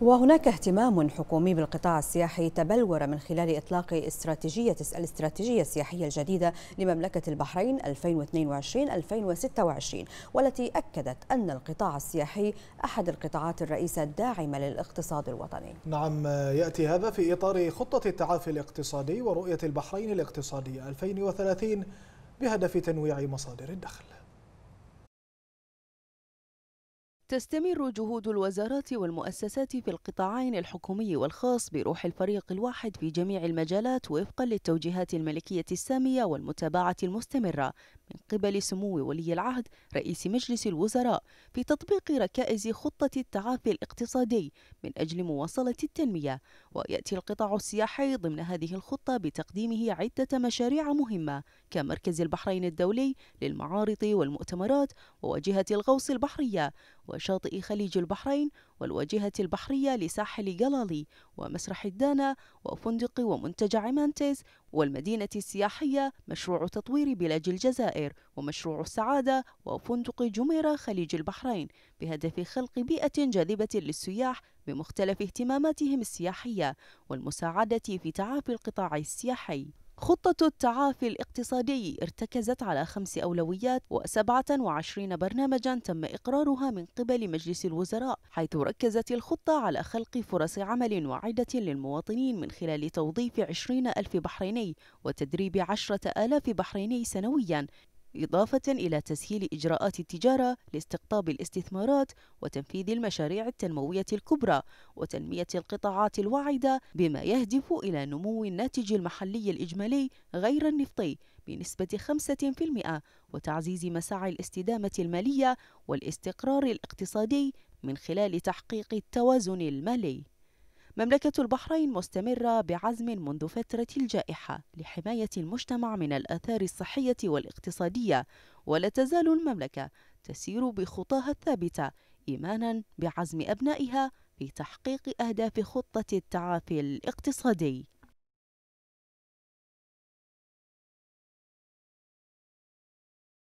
وهناك اهتمام حكومي بالقطاع السياحي تبلور من خلال إطلاق استراتيجية الاستراتيجية السياحية الجديدة لمملكة البحرين 2022-2026 والتي أكدت أن القطاع السياحي أحد القطاعات الرئيسة الداعمة للاقتصاد الوطني نعم يأتي هذا في إطار خطة التعافي الاقتصادي ورؤية البحرين الاقتصادية 2030 بهدف تنويع مصادر الدخل تستمر جهود الوزارات والمؤسسات في القطاعين الحكومي والخاص بروح الفريق الواحد في جميع المجالات وفقا للتوجيهات الملكية السامية والمتابعة المستمرة من قبل سمو ولي العهد رئيس مجلس الوزراء في تطبيق ركائز خطة التعافي الاقتصادي من أجل مواصلة التنمية ويأتي القطاع السياحي ضمن هذه الخطة بتقديمه عدة مشاريع مهمة كمركز البحرين الدولي للمعارض والمؤتمرات وواجهة الغوص البحرية وشاطئ خليج البحرين والواجهة البحرية لساحل جلالي ومسرح الدانا وفندق ومنتجع مانتيز والمدينة السياحية مشروع تطوير بلاج الجزائر ومشروع السعادة وفندق جميرة خليج البحرين بهدف خلق بيئة جاذبة للسياح بمختلف اهتماماتهم السياحية والمساعدة في تعافي القطاع السياحي خطة التعافي الاقتصادي ارتكزت على خمس أولويات و27 برنامجا تم إقرارها من قبل مجلس الوزراء حيث ركزت الخطة على خلق فرص عمل واعدة للمواطنين من خلال توظيف 20 ألف بحريني وتدريب 10 آلاف بحريني سنويا إضافة إلى تسهيل إجراءات التجارة لاستقطاب الاستثمارات وتنفيذ المشاريع التنموية الكبرى وتنمية القطاعات الواعدة بما يهدف إلى نمو الناتج المحلي الإجمالي غير النفطي بنسبة 5% وتعزيز مساعي الاستدامة المالية والاستقرار الاقتصادي من خلال تحقيق التوازن المالي مملكة البحرين مستمرة بعزم منذ فترة الجائحة لحماية المجتمع من الآثار الصحية والاقتصادية ولا تزال المملكة تسير بخطاها الثابتة إيمانا بعزم أبنائها في تحقيق أهداف خطة التعافي الاقتصادي